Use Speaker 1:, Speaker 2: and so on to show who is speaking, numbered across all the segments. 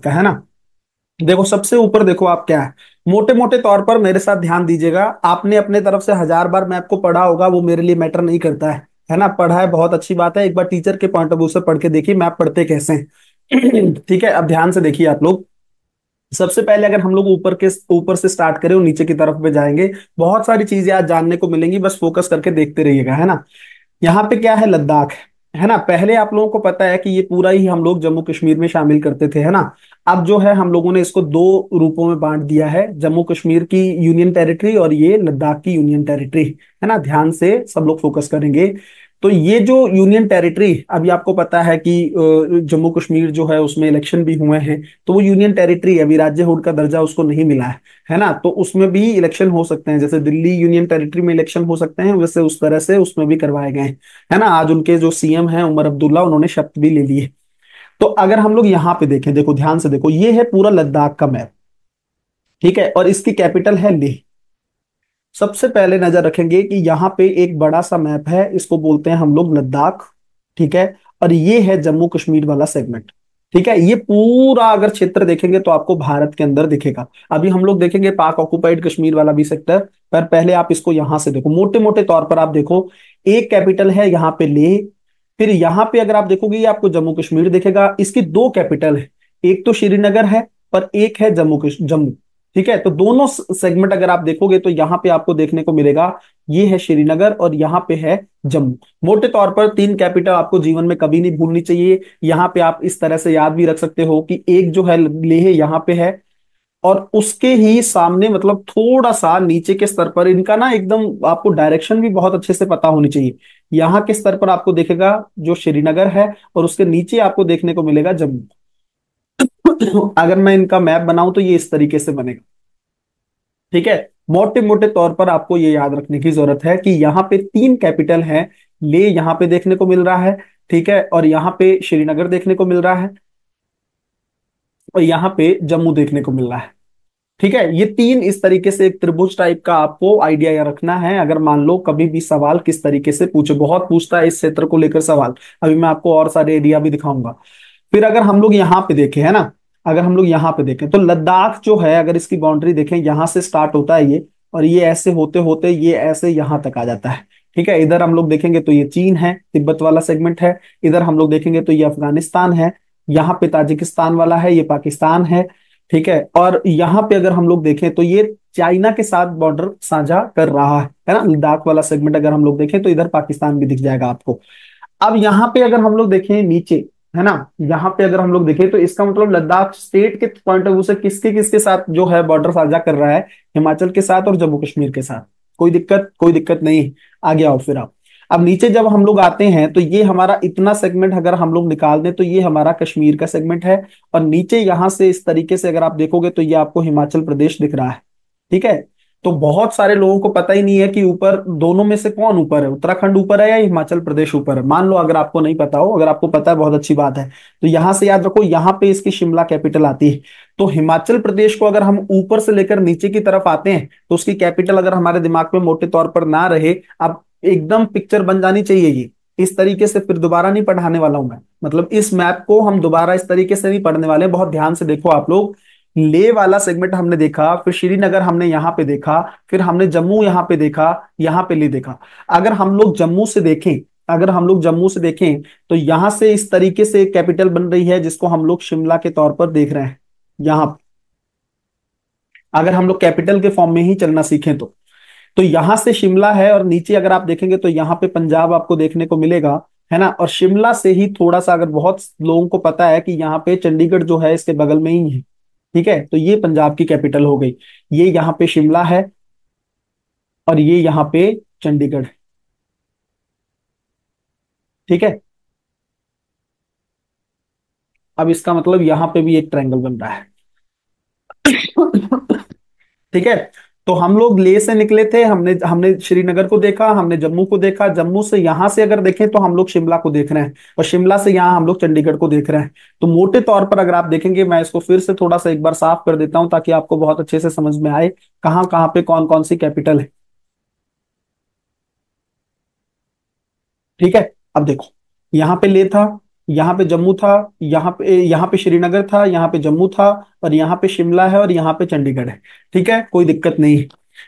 Speaker 1: का है ना देखो सबसे ऊपर देखो आप क्या है मोटे मोटे तौर पर मेरे साथ ध्यान दीजिएगा आपने अपने तरफ से हजार बार मैप को पढ़ा होगा वो मेरे लिए मैटर नहीं करता है है ना पढ़ा है बहुत अच्छी बात है एक बार टीचर के पॉइंट ऑफ व्यू से पढ़ के देखिए मैप पढ़ते कैसे ठीक है अब ध्यान से देखिए आप लोग सबसे पहले अगर हम लोग ऊपर के ऊपर से स्टार्ट करें और नीचे की तरफ पे जाएंगे बहुत सारी चीजें आज जानने को मिलेंगी बस फोकस करके देखते रहिएगा है ना यहाँ पे क्या है लद्दाख है ना पहले आप लोगों को पता है कि ये पूरा ही हम लोग जम्मू कश्मीर में शामिल करते थे है ना अब जो है हम लोगों ने इसको दो रूपों में बांट दिया है जम्मू कश्मीर की यूनियन टेरिटरी और ये लद्दाख की यूनियन टेरिटरी है ना ध्यान से सब लोग फोकस करेंगे तो ये जो यूनियन टेरिटरी अभी आपको पता है कि जम्मू कश्मीर जो है उसमें इलेक्शन भी हुए हैं तो वो यूनियन टेरिटरी अभी राज्य हुड का दर्जा उसको नहीं मिला है है ना तो उसमें भी इलेक्शन हो सकते हैं जैसे दिल्ली यूनियन टेरिटरी में इलेक्शन हो सकते हैं वैसे उस तरह से उसमें भी करवाए गए हैं है ना आज उनके जो सीएम है उमर अब्दुल्ला उन्होंने शब्द भी ले लिए तो अगर हम लोग यहाँ पे देखें देखो ध्यान से देखो ये है पूरा लद्दाख का मैप ठीक है और इसकी कैपिटल है लेह सबसे पहले नजर रखेंगे कि यहाँ पे एक बड़ा सा मैप है इसको बोलते हैं हम लोग लद्दाख ठीक है और ये है जम्मू कश्मीर वाला सेगमेंट ठीक है ये पूरा अगर क्षेत्र देखेंगे तो आपको भारत के अंदर दिखेगा अभी हम लोग देखेंगे पाक ऑक्युपाइड कश्मीर वाला भी सेक्टर पर पहले आप इसको यहां से देखो मोटे मोटे तौर पर आप देखो एक कैपिटल है यहाँ पे ले फिर यहाँ पे अगर आप देखोगे ये आपको जम्मू कश्मीर देखेगा इसकी दो कैपिटल है एक तो श्रीनगर है पर एक है जम्मू जम्मू ठीक है तो दोनों सेगमेंट अगर आप देखोगे तो यहाँ पे आपको देखने को मिलेगा ये है श्रीनगर और यहाँ पे है जम्मू मोटे तौर पर तीन कैपिटल आपको जीवन में कभी नहीं भूलनी चाहिए यहाँ पे आप इस तरह से याद भी रख सकते हो कि एक जो है लेह यहाँ पे है और उसके ही सामने मतलब थोड़ा सा नीचे के स्तर पर इनका ना एकदम आपको डायरेक्शन भी बहुत अच्छे से पता होनी चाहिए यहाँ के स्तर पर आपको देखेगा जो श्रीनगर है और उसके नीचे आपको देखने को मिलेगा जम्मू अगर मैं इनका मैप बनाऊं तो ये इस तरीके से बनेगा ठीक है मोटे मोटे तौर पर आपको ये याद रखने की जरूरत है कि यहाँ पे तीन कैपिटल हैं ले यहाँ पे देखने को मिल रहा है ठीक है और यहाँ पे श्रीनगर देखने को मिल रहा है और यहाँ पे जम्मू देखने को मिल रहा है ठीक है ये तीन इस तरीके से एक त्रिभुज टाइप का आपको आइडिया या रखना है अगर मान लो कभी भी सवाल किस तरीके से पूछे बहुत पूछता है इस क्षेत्र को लेकर सवाल अभी मैं आपको और सारे एरिया भी दिखाऊंगा फिर अगर हम लोग यहाँ पे देखें है ना अगर हम लोग यहाँ पे देखें तो लद्दाख जो है अगर इसकी बाउंड्री देखें यहाँ से स्टार्ट होता है ये और ये ऐसे होते होते ये ऐसे यहाँ तक आ जाता है ठीक है इधर हम लोग देखेंगे तो ये चीन है तिब्बत वाला सेगमेंट है इधर हम लोग देखेंगे तो ये अफगानिस्तान है यहाँ पे ताजिकिस्तान वाला है ये पाकिस्तान है ठीक है और यहाँ पे अगर हम लोग देखें तो ये चाइना के साथ बॉर्डर साझा कर रहा है है ना लद्दाख वाला सेगमेंट अगर हम लोग देखें तो इधर पाकिस्तान भी दिख जाएगा आपको अब यहाँ पे अगर हम लोग देखें नीचे है ना यहाँ पे अगर हम लोग देखें तो इसका मतलब लद्दाख स्टेट के पॉइंट ऑफ व्यू से किसके किसके साथ जो है बॉर्डर साझा कर रहा है हिमाचल के साथ और जम्मू कश्मीर के साथ कोई दिक्कत कोई दिक्कत नहीं आगे आओ फिर आप अब नीचे जब हम लोग आते हैं तो ये हमारा इतना सेगमेंट अगर हम लोग निकाल दें तो ये हमारा कश्मीर का सेगमेंट है और नीचे यहां से इस तरीके से अगर आप देखोगे तो ये आपको हिमाचल प्रदेश दिख रहा है ठीक है तो बहुत सारे लोगों को पता ही नहीं है कि ऊपर दोनों में से कौन ऊपर है उत्तराखंड ऊपर है या हिमाचल प्रदेश ऊपर है मान लो अगर आपको नहीं पता हो अगर आपको पता है बहुत अच्छी बात है तो यहां से याद रखो यहाँ पे इसकी शिमला कैपिटल आती है तो हिमाचल प्रदेश को अगर हम ऊपर से लेकर नीचे की तरफ आते हैं तो उसकी कैपिटल अगर हमारे दिमाग में मोटे तौर पर ना रहे आप एकदम पिक्चर बन जानी चाहिए ये इस तरीके से फिर दोबारा नहीं पढ़ाने वाला हूं मैं मतलब इस मैप को हम दोबारा इस तरीके से नहीं पढ़ने वाले बहुत ध्यान से देखो आप लोग ले वाला सेगमेंट हमने देखा फिर श्रीनगर हमने यहाँ पे देखा फिर हमने जम्मू यहाँ पे देखा यहाँ पे ले देखा अगर हम लोग जम्मू से देखें अगर हम लोग जम्मू से देखें तो यहां से इस तरीके से कैपिटल बन रही है जिसको हम लोग शिमला के तौर पर देख रहे हैं यहां अगर हम लोग कैपिटल के फॉर्म में ही चलना सीखें तो तो यहां से शिमला है और नीचे अगर आप देखेंगे तो यहाँ पे पंजाब आपको देखने को मिलेगा है ना और शिमला से ही थोड़ा सा अगर बहुत लोगों को पता है कि यहाँ पे चंडीगढ़ जो है इसके बगल में ही है ठीक है तो ये पंजाब की कैपिटल हो गई ये यहाँ पे शिमला है और ये यहाँ पे चंडीगढ़ ठीक है अब इसका मतलब यहां पे भी एक ट्रायंगल बन रहा है ठीक है तो हम लोग लेह से निकले थे हमने हमने श्रीनगर को देखा हमने जम्मू को देखा जम्मू से यहां से अगर देखें तो हम लोग शिमला को देख रहे हैं और शिमला से यहाँ हम लोग चंडीगढ़ को देख रहे हैं तो मोटे तौर पर अगर आप देखेंगे मैं इसको फिर से थोड़ा सा एक बार साफ कर देता हूं ताकि आपको बहुत अच्छे से समझ में आए कहाँ कहाँ पे कौन कौन सी कैपिटल है ठीक है अब देखो यहां पे ले था यहाँ पे जम्मू था यहाँ पे यहाँ पे श्रीनगर था यहाँ पे जम्मू था और यहाँ पे शिमला है और यहाँ पे चंडीगढ़ है ठीक है कोई दिक्कत नहीं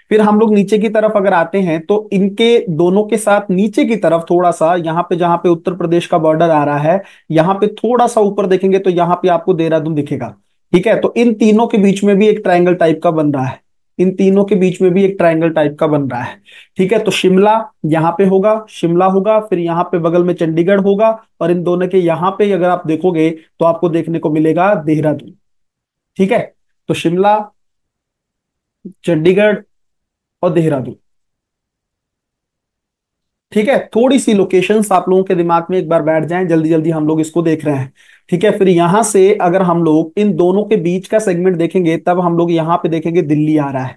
Speaker 1: फिर हम लोग नीचे की तरफ अगर आते हैं तो इनके दोनों के साथ नीचे की तरफ थोड़ा सा यहाँ पे जहां पे उत्तर प्रदेश का बॉर्डर आ रहा है यहाँ पे थोड़ा सा ऊपर देखेंगे तो यहाँ पे आपको देहरादून दिखेगा ठीक है तो इन तीनों के बीच में भी एक ट्राइंगल टाइप का बन रहा है इन तीनों के बीच में भी एक ट्राइंगल टाइप का बन रहा है ठीक है तो शिमला यहाँ पे होगा शिमला होगा फिर यहाँ पे बगल में चंडीगढ़ होगा और इन दोनों के यहाँ पे अगर आप देखोगे तो आपको देखने को मिलेगा देहरादून ठीक है तो शिमला चंडीगढ़ और देहरादून ठीक है थोड़ी सी लोकेशन आप लोगों के दिमाग में एक बार बैठ जाए जल्दी जल्दी हम लोग इसको देख रहे हैं ठीक है फिर यहां से अगर हम लोग इन दोनों के बीच का सेगमेंट देखेंगे तब हम लोग यहाँ पे देखेंगे दिल्ली आ रहा है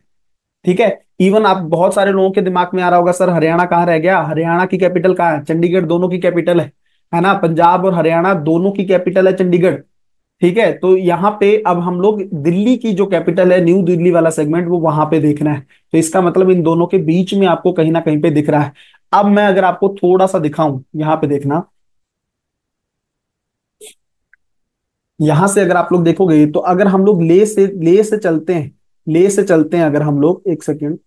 Speaker 1: ठीक है इवन आप बहुत सारे लोगों के दिमाग में आ रहा होगा सर हरियाणा कहाँ रह गया हरियाणा की कैपिटल कहाँ है चंडीगढ़ दोनों की कैपिटल है है ना पंजाब और हरियाणा दोनों की कैपिटल है चंडीगढ़ ठीक है तो यहाँ पे अब हम लोग दिल्ली की जो कैपिटल है न्यू दिल्ली वाला सेगमेंट वो वहां पे देखना है तो इसका मतलब इन दोनों के बीच में आपको कहीं ना कहीं पे दिख रहा है अब मैं अगर आपको थोड़ा सा दिखाऊं यहां पे देखना यहां से अगर आप लोग देखोगे तो अगर हम लोग ले से ले से चलते हैं ले से चलते हैं अगर हम लोग एक सेकेंड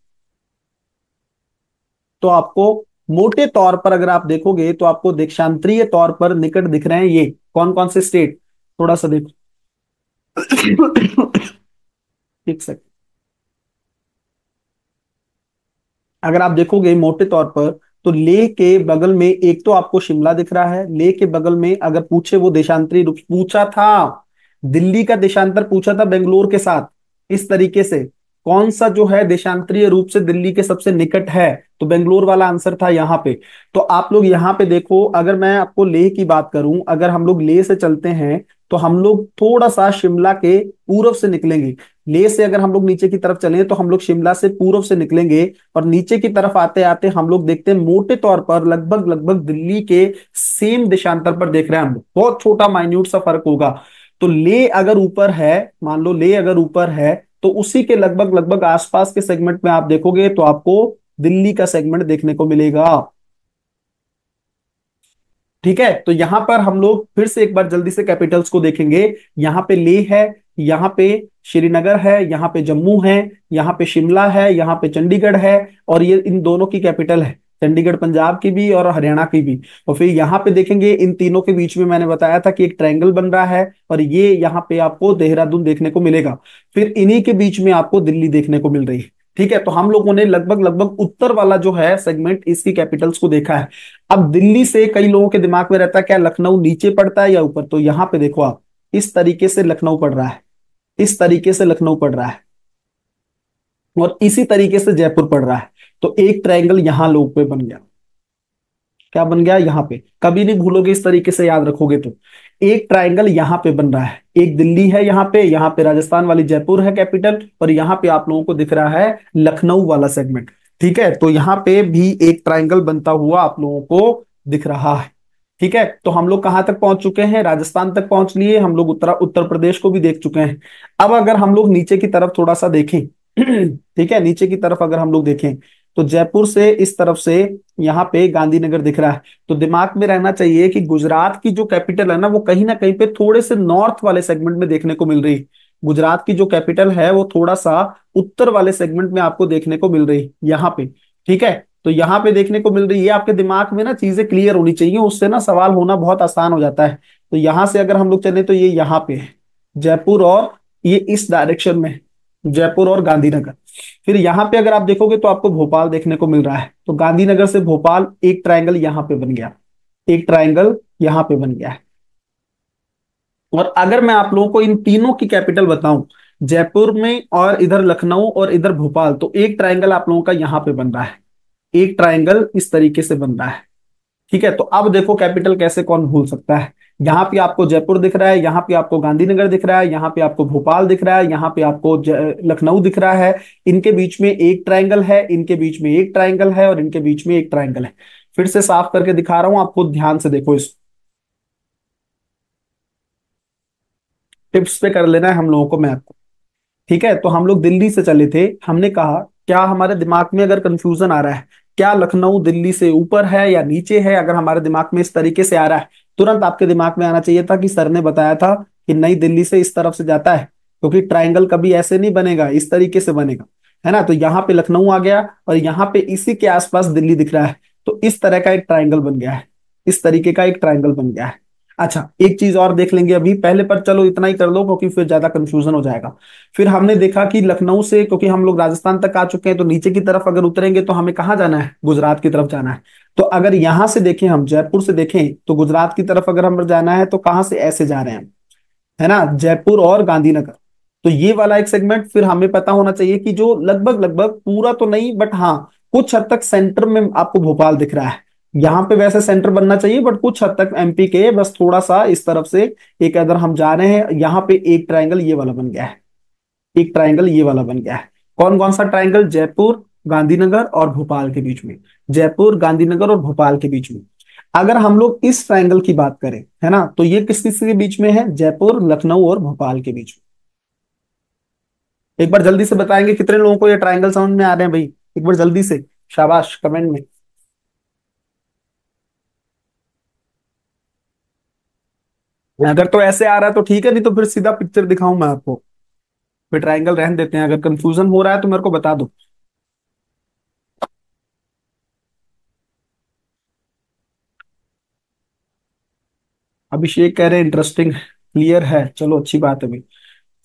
Speaker 1: तो आपको मोटे तौर पर अगर आप देखोगे तो आपको दीक्षांतरीय तौर पर निकट दिख रहे हैं ये कौन कौन से स्टेट थोड़ा सा देखो एक सेकेंड अगर आप देखोगे मोटे तौर पर तो ले के बगल में एक तो आपको शिमला दिख रहा है ले के बगल में अगर पूछे वो देशांतरी रूप पूछा था दिल्ली का देशांतर पूछा था बेंगलोर के साथ इस तरीके से कौन सा जो है देशांतरीय रूप से दिल्ली के सबसे निकट है तो बेंगलोर वाला आंसर था यहाँ पे तो आप लोग यहाँ पे देखो अगर मैं आपको लेह की बात करूं अगर हम लोग लेह से चलते हैं तो हम लोग थोड़ा सा शिमला के पूर्व से निकलेंगे ले से अगर हम लोग नीचे की तरफ चले तो हम लोग शिमला से पूर्व से निकलेंगे और नीचे की तरफ आते आते हम लोग देखते हैं मोटे तौर पर लगभग लगभग दिल्ली के सेम देशांतर पर देख रहे हैं हम बहुत छोटा माइन्यूट सा फर्क होगा तो ले अगर ऊपर है मान लो ले अगर ऊपर है तो उसी के लगभग लगभग आसपास के सेगमेंट में आप देखोगे तो आपको दिल्ली का सेगमेंट देखने को मिलेगा ठीक है तो यहां पर हम लोग फिर से एक बार जल्दी से कैपिटल्स को देखेंगे यहाँ पे ले है यहाँ पे श्रीनगर है यहाँ पे जम्मू है यहाँ पे शिमला है यहाँ पे चंडीगढ़ है और ये इन दोनों की कैपिटल है चंडीगढ़ पंजाब की भी और हरियाणा की भी और फिर यहाँ पे देखेंगे इन तीनों के बीच में मैंने बताया था कि एक ट्रायंगल बन रहा है और ये यहाँ पे आपको देहरादून देखने को मिलेगा फिर इन्हीं के बीच में आपको दिल्ली देखने को मिल रही है ठीक है तो हम लोगों ने लगभग लगभग उत्तर वाला जो है सेगमेंट इसकी कैपिटल्स को देखा है अब दिल्ली से कई लोगों के दिमाग में रहता है क्या लखनऊ नीचे पड़ता है या ऊपर तो यहां पे देखो आप इस तरीके से लखनऊ पड़ रहा है इस तरीके से लखनऊ पड़ रहा है और इसी तरीके से जयपुर पड़ रहा है तो एक ट्राइंगल यहां लोग पे बन गया क्या बन गया यहां पे कभी नहीं भूलोगे इस तरीके से याद रखोगे तो एक ट्राइंगल यहां पे बन रहा है एक दिल्ली है यहाँ पे यहाँ पे राजस्थान वाली जयपुर है कैपिटल और यहाँ पे आप लोगों को दिख रहा है लखनऊ वाला सेगमेंट ठीक है तो यहाँ पे भी एक ट्राइंगल बनता हुआ आप लोगों को दिख रहा है ठीक है तो हम लोग कहां तक पहुंच चुके हैं राजस्थान तक पहुंच लिए हम लोग उत्तरा उत्तर प्रदेश को भी देख चुके हैं अब अगर हम लोग नीचे की तरफ थोड़ा सा देखें ठीक है नीचे की तरफ अगर हम लोग देखें तो जयपुर से इस तरफ से यहाँ पे गांधीनगर दिख रहा है तो दिमाग में रहना चाहिए कि गुजरात की जो कैपिटल है ना वो कहीं ना कहीं पे थोड़े से नॉर्थ वाले सेगमेंट में देखने को मिल रही गुजरात की जो कैपिटल है वो थोड़ा सा उत्तर वाले सेगमेंट में आपको देखने को मिल रही यहाँ पे ठीक है तो यहाँ पे देखने को मिल रही है आपके दिमाग में ना चीजें क्लियर होनी चाहिए उससे ना सवाल होना बहुत आसान हो जाता है तो यहां से अगर हम लोग चले तो ये यहाँ पे है जयपुर और ये इस डायरेक्शन में जयपुर और गांधीनगर फिर यहां पे अगर आप देखोगे तो आपको भोपाल देखने को मिल रहा है तो गांधीनगर से भोपाल एक ट्रायंगल यहां पे बन गया एक ट्रायंगल यहां पे बन गया है और अगर मैं आप लोगों को इन तीनों की कैपिटल बताऊं जयपुर में और इधर लखनऊ और इधर भोपाल तो एक ट्राइंगल आप लोगों का यहां पर बन रहा है एक ट्राइंगल इस तरीके से बन रहा है ठीक है तो अब देखो कैपिटल कैसे कौन भूल सकता है यहाँ पे आपको जयपुर दिख रहा है यहाँ पे आपको गांधीनगर दिख रहा है यहाँ पे आपको भोपाल दिख रहा है यहाँ पे आपको लखनऊ दिख रहा है इनके बीच में एक ट्राइंगल है इनके बीच में एक ट्राइंगल है और इनके बीच में एक ट्राइंगल है फिर से साफ करके दिखा रहा हूं आपको ध्यान से देखो इस टिप्स पे कर लेना है हम लोगों को मैप को ठीक है तो हम लोग दिल्ली से चले थे हमने कहा क्या हमारे दिमाग में अगर कंफ्यूजन आ रहा है क्या लखनऊ दिल्ली से ऊपर है या नीचे है अगर हमारे दिमाग में इस तरीके से आ रहा है तुरंत आपके दिमाग में आना चाहिए था कि सर ने बताया था कि नई दिल्ली से इस तरफ से जाता है क्योंकि ट्राइंगल कभी ऐसे नहीं बनेगा इस तरीके से बनेगा है ना तो यहाँ पे लखनऊ आ गया और यहाँ पे इसी के आसपास दिल्ली दिख रहा है तो इस तरह का एक ट्राइंगल बन गया है इस तरीके का एक ट्राइंगल बन गया है अच्छा एक चीज और देख लेंगे अभी पहले पर चलो इतना ही कर लो क्योंकि फिर ज्यादा कंफ्यूजन हो जाएगा फिर हमने देखा कि लखनऊ से क्योंकि हम लोग राजस्थान तक आ चुके हैं तो नीचे की तरफ अगर उतरेंगे तो हमें कहाँ जाना है गुजरात की तरफ जाना है तो अगर यहां से देखें हम जयपुर से देखें तो गुजरात की तरफ अगर हम जाना है तो कहां से ऐसे जा रहे हैं है ना जयपुर और गांधीनगर तो ये वाला एक सेगमेंट फिर हमें पता होना चाहिए कि जो लगभग लगभग पूरा तो नहीं बट हाँ कुछ हद तक सेंटर में आपको भोपाल दिख रहा है यहाँ पे वैसे सेंटर बनना चाहिए बट कुछ हद तक एमपी के बस थोड़ा सा इस तरफ से एक अगर हम जा रहे हैं यहाँ पे एक ट्राइंगल ये वाला बन गया है एक ट्राइंगल ये वाला बन गया है कौन कौन सा ट्राइंगल जयपुर गांधीनगर और भोपाल के बीच में जयपुर गांधीनगर और भोपाल के बीच में अगर हम लोग इस ट्राइंगल की बात करें है ना तो ये किस किस के बीच में है जयपुर लखनऊ और भोपाल के बीच में एक बार जल्दी से बताएंगे कितने लोगों को ये ट्राइंगल समझ में आ रहे हैं भाई एक बार जल्दी से शाबाश कमेंट में अगर तो ऐसे आ रहा है तो ठीक है नहीं तो फिर सीधा पिक्चर दिखाऊं मैं आपको फिर ट्राइंगल रहन देते हैं अगर कंफ्यूजन हो रहा है तो मेरे को बता दो अभिषेक कह रहे हैं इंटरेस्टिंग क्लियर है चलो अच्छी बात है भाई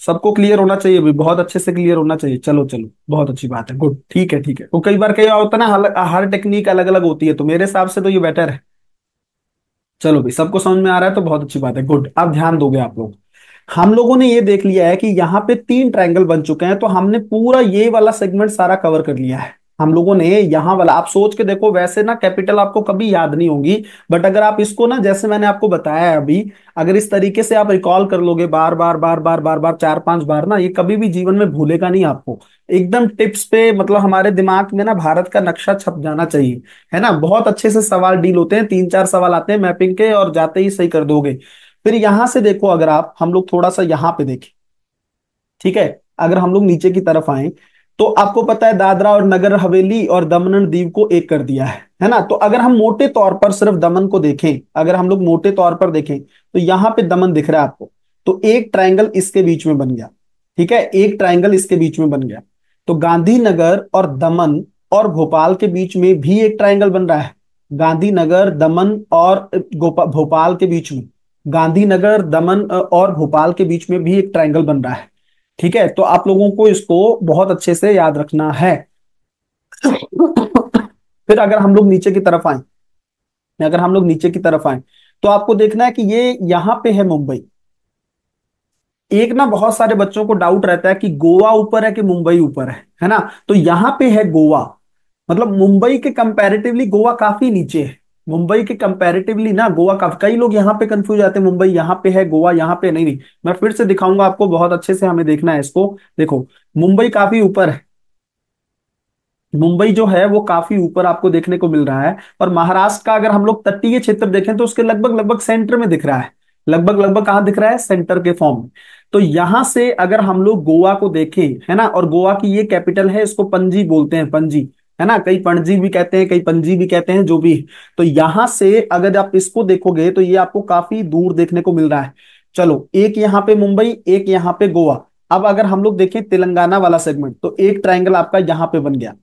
Speaker 1: सबको क्लियर होना चाहिए अभी बहुत अच्छे से क्लियर होना चाहिए चलो चलो बहुत अच्छी बात है गुड ठीक है ठीक है तो कई बार कई होता है ना हर टेक्निक अलग अलग होती है तो मेरे हिसाब से तो ये बेटर है चलो भाई सबको समझ में आ रहा है तो बहुत अच्छी बात है गुड अब ध्यान दोगे आप लोग हम लोगों ने ये देख लिया है कि यहाँ पे तीन ट्रायंगल बन चुके हैं तो हमने पूरा ये वाला सेगमेंट सारा कवर कर लिया है हम लोगों ने यहाँ वाला आप सोच के देखो वैसे ना कैपिटल आपको कभी याद नहीं होगी बट अगर आप इसको ना जैसे मैंने आपको बताया है अभी अगर इस तरीके से आप रिकॉल कर लोगे बार बार बार बार बार बार चार पांच बार ना ये कभी भी जीवन में भूलेगा नहीं आपको एकदम टिप्स पे मतलब हमारे दिमाग में ना भारत का नक्शा छप जाना चाहिए है ना बहुत अच्छे से सवाल डील होते हैं तीन चार सवाल आते हैं मैपिंग के और जाते ही सही कर दोगे फिर यहां से देखो अगर आप हम लोग थोड़ा सा यहाँ पे देखें ठीक है अगर हम लोग नीचे की तरफ आए तो आपको पता है दादरा और नगर हवेली और दमन और दीव को एक कर दिया है है ना तो अगर हम मोटे तौर पर सिर्फ दमन को देखें अगर हम लोग मोटे तौर पर देखें तो यहां पे दमन दिख रहा है आपको तो एक ट्रायंगल इसके बीच में बन गया ठीक है एक ट्रायंगल इसके बीच में बन गया तो गांधीनगर और दमन और भोपाल के बीच में भी एक ट्राइंगल बन रहा है गांधीनगर दमन और भोपाल के बीच में गांधीनगर दमन और भोपाल के बीच में भी एक ट्राइंगल बन रहा है ठीक है तो आप लोगों को इसको बहुत अच्छे से याद रखना है फिर अगर हम लोग नीचे की तरफ आए अगर हम लोग नीचे की तरफ आए तो आपको देखना है कि ये यहां पे है मुंबई एक ना बहुत सारे बच्चों को डाउट रहता है कि गोवा ऊपर है कि मुंबई ऊपर है है ना तो यहां पे है गोवा मतलब मुंबई के कंपैरेटिवली गोवा काफी नीचे है मुंबई के कंपैरेटिवली ना गोवा का कई लोग यहाँ पे कंफ्यूज आते हैं मुंबई यहाँ पे है गोवा यहाँ पे नहीं नहीं मैं फिर से दिखाऊंगा आपको बहुत अच्छे से हमें देखना है इसको देखो मुंबई काफी ऊपर है मुंबई जो है वो काफी ऊपर आपको देखने को मिल रहा है और महाराष्ट्र का अगर हम लोग तटीय क्षेत्र देखें तो उसके लगभग लगभग सेंटर में दिख रहा है लगभग लगभग कहाँ दिख रहा है सेंटर के फॉर्म में तो यहां से अगर हम लोग गोवा को देखें है ना और गोवा की ये कैपिटल है इसको पंजी बोलते हैं पंजी है ना कई पणजी भी कहते हैं कई पंजी भी कहते हैं जो भी तो यहां से अगर आप इसको देखोगे तो ये आपको काफी दूर देखने को मिल रहा है चलो एक यहाँ पे मुंबई एक यहाँ पे गोवा अब अगर हम लोग देखें तेलंगाना वाला सेगमेंट तो एक ट्राइंगल आपका यहाँ पे बन गया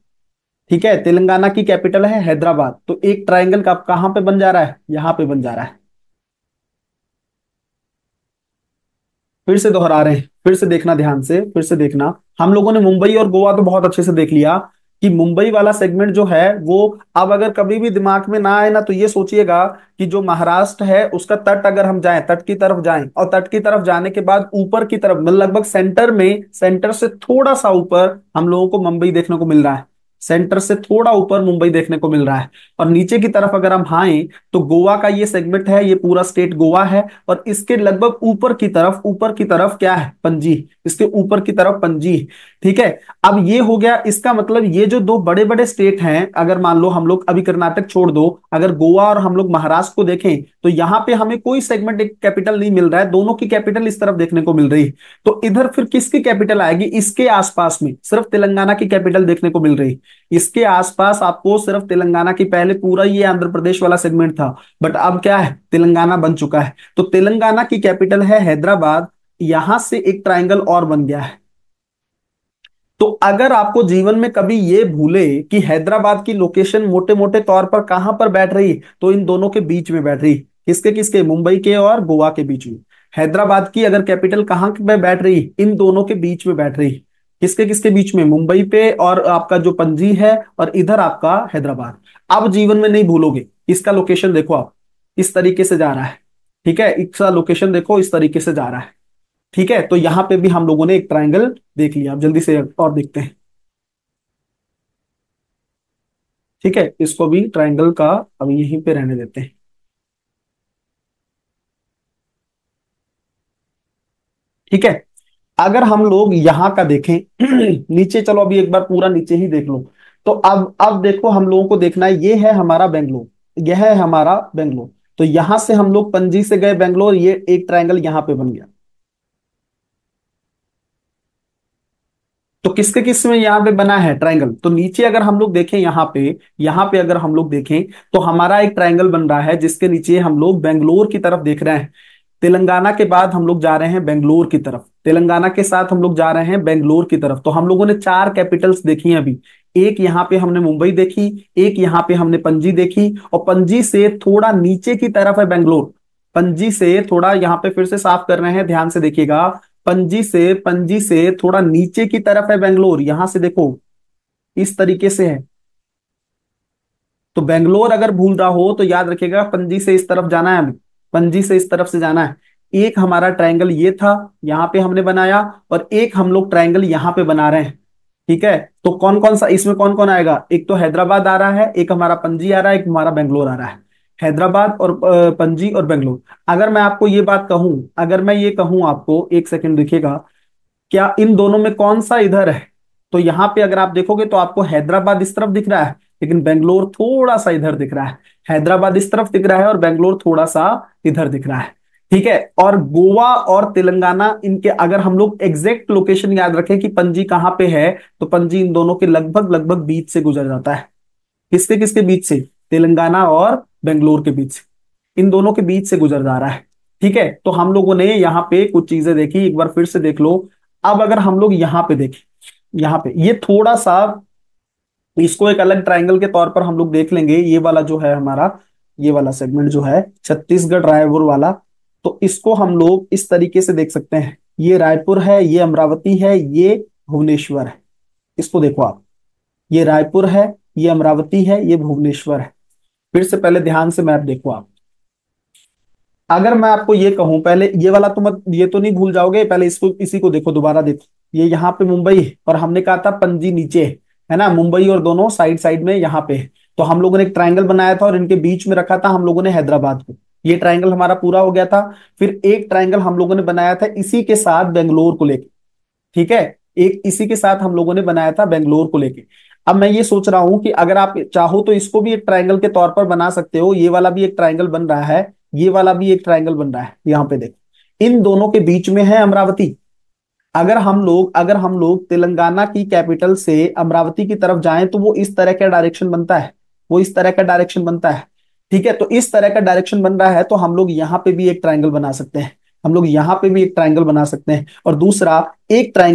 Speaker 1: ठीक है तेलंगाना की कैपिटल है हैदराबाद तो एक ट्राइंगल का कहां पे बन जा रहा है यहां पे बन जा रहा है फिर से दोहरा रहे हैं फिर से देखना ध्यान से फिर से देखना हम लोगों ने मुंबई और गोवा तो बहुत अच्छे से देख लिया कि मुंबई वाला सेगमेंट जो है वो अब अगर कभी भी दिमाग में ना आए ना तो ये सोचिएगा कि जो महाराष्ट्र है उसका तट अगर हम जाएं तट की तरफ जाएं और तट की तरफ जाने के बाद ऊपर की तरफ मतलब लगभग सेंटर में सेंटर से थोड़ा सा ऊपर हम लोगों को मुंबई देखने को मिल रहा है सेंटर से थोड़ा ऊपर मुंबई देखने को मिल रहा है और नीचे की तरफ अगर हम आए तो गोवा का ये सेगमेंट है ये पूरा स्टेट गोवा है और इसके लगभग ऊपर की तरफ ऊपर की तरफ क्या है पंजी इसके ऊपर की तरफ पंजी ठीक है अब ये हो गया इसका मतलब ये जो दो बड़े बड़े स्टेट हैं अगर मान लो हम लोग अभी कर्नाटक छोड़ दो अगर गोवा और हम लोग महाराष्ट्र को देखें तो यहां पे हमें कोई सेगमेंट एक कैपिटल नहीं मिल रहा है दोनों की कैपिटल इस तरफ देखने को मिल रही है तो इधर फिर किसकी कैपिटल आएगी इसके आसपास में सिर्फ तेलंगाना की कैपिटल देखने को मिल रही है इसके आसपास आपको सिर्फ तेलंगाना की पहले पूरा ये आंध्र प्रदेश वाला सेगमेंट था बट अब क्या है तेलंगाना बन चुका है तो तेलंगाना की कैपिटल है हैदराबाद यहां से एक ट्राइंगल और बन गया है तो अगर आपको जीवन में कभी ये भूले कि हैदराबाद की लोकेशन मोटे मोटे तौर पर कहां पर बैठ रही तो इन दोनों के बीच में बैठ रही किसके किसके मुंबई के और गोवा के बीच में हैदराबाद की अगर कैपिटल कहां पर बैठ रही इन दोनों के बीच में बैठ रही किसके किसके बीच में मुंबई पे और आपका जो पंजी है और इधर आपका हैदराबाद अब जीवन में नहीं भूलोगे इसका लोकेशन देखो आप इस तरीके से जा रहा है ठीक है इसका लोकेशन देखो इस तरीके से जा रहा है ठीक है तो यहां पे भी हम लोगों ने एक ट्रायंगल देख लिया आप जल्दी से और देखते हैं ठीक है इसको भी ट्रायंगल का अब यहीं पे रहने देते हैं ठीक है अगर हम लोग यहाँ का देखें नीचे चलो अभी एक बार पूरा नीचे ही देख लो तो अब अब देखो हम लोगों को देखना है ये है हमारा बेंगलोर यह है हमारा बेंगलोर तो यहां से हम लोग पंजी से गए बेंगलोर ये एक ट्राइंगल यहां पे बन गया तो किसके किस में यहां पे बना है ट्राइंगल तो नीचे अगर हम लोग देखें यहां पे यहां पे अगर हम लोग देखें तो हमारा एक ट्राइंगल बन रहा है जिसके नीचे हम लोग बेंगलोर की तरफ देख रहे हैं तेलंगाना के बाद हम लोग जा रहे हैं बेंगलोर की तरफ तेलंगाना के साथ हम लोग जा रहे हैं बेंगलोर की तरफ तो हम लोगों ने चार कैपिटल्स देखी हैं अभी एक यहाँ पे हमने मुंबई देखी एक यहाँ पे हमने पंजी देखी और पंजी से थोड़ा नीचे की तरफ है बेंगलोर पंजी से थोड़ा यहाँ पे फिर से साफ कर रहे हैं ध्यान से देखिएगा पंजी से पंजी से थोड़ा नीचे की तरफ है बेंगलोर यहां से देखो इस तरीके से है तो बेंगलोर अगर भूल रहा हो तो याद रखिएगा पंजी से इस तरफ जाना है हमें पंजी से इस तरफ से जाना है एक हमारा ट्रायंगल ये था यहाँ पे हमने बनाया और एक हम लोग ट्राइंगल यहाँ पे बना रहे हैं ठीक है तो कौन कौन सा इसमें कौन कौन आएगा एक तो हैदराबाद आ रहा है एक हमारा पंजी आ रहा है एक हमारा बेंगलोर आ रहा है हैदराबाद और पंजी और बेंगलोर अगर मैं आपको ये बात कहूं अगर मैं ये कहूं आपको एक सेकंड दिखेगा क्या इन दोनों में कौन सा इधर है तो यहाँ पे अगर आप देखोगे तो आपको हैदराबाद इस तरफ दिख रहा है लेकिन बेंगलोर थोड़ा सा इधर दिख रहा है हैदराबाद इस तरफ दिख रहा है और बेंगलोर थोड़ा सा इधर दिख रहा है ठीक है और गोवा और तेलंगाना इनके अगर हम लोग एग्जैक्ट लोकेशन याद रखें कि पंजी कहां पे है तो पंजी इन दोनों के लगभग लगभग बीच से गुजर जाता है किसके किसके बीच से तेलंगाना और बेंगलोर के बीच इन दोनों के बीच से गुजर जा रहा है ठीक है तो हम लोगों ने यहाँ पे कुछ चीजें देखी एक बार फिर से देख लो अब अगर हम लोग यहाँ पे देखें यहाँ पे ये थोड़ा सा इसको एक अलग ट्राइंगल के तौर पर हम लोग देख लेंगे ये वाला जो है हमारा ये वाला सेगमेंट जो है छत्तीसगढ़ रायपुर वाला तो इसको हम लोग इस तरीके से देख सकते हैं ये रायपुर है ये अमरावती है ये भुवनेश्वर है इसको देखो आप ये रायपुर है ये अमरावती है ये भुवनेश्वर है फिर से पहले ध्यान से मैप देखो आप अगर मैं आपको ये कहूं पहले ये वाला तो मत ये तो नहीं भूल जाओगे पहले इसको इसी को देखो दोबारा देखो ये यहाँ पे मुंबई है और हमने कहा था पंजी नीचे है ना मुंबई और दोनों साइड साइड में यहाँ पे है तो हम लोगों ने एक ट्रायंगल बनाया था और इनके बीच में रखा था हम लोगों ने हैदराबाद को ये ट्राइंगल हमारा पूरा हो गया था फिर एक ट्राइंगल हम लोगों ने बनाया था इसी के साथ बेंगलोर को लेके ठीक है एक इसी के साथ हम लोगों ने बनाया था बेंगलोर को लेके अब मैं ये सोच रहा हूं कि अगर आप चाहो तो इसको भी एक ट्राइंगल के तौर पर बना सकते हो ये वाला भी एक ट्राइंगल बन रहा है ये वाला भी एक ट्राइंगल बन रहा है यहाँ पे देखो इन दोनों के बीच में है अमरावती अगर हम लोग अगर हम लोग तेलंगाना की कैपिटल से अमरावती की तरफ जाएं तो वो इस तरह का डायरेक्शन बनता है वो इस तरह का डायरेक्शन बनता है ठीक है तो इस तरह का डायरेक्शन बन रहा है तो हम लोग यहाँ पे भी एक ट्राइंगल बना सकते हैं हम लोग यहाँ पे भी एक ट्राइंगल बना सकते हैं और दूसरा एक ट्राइंगल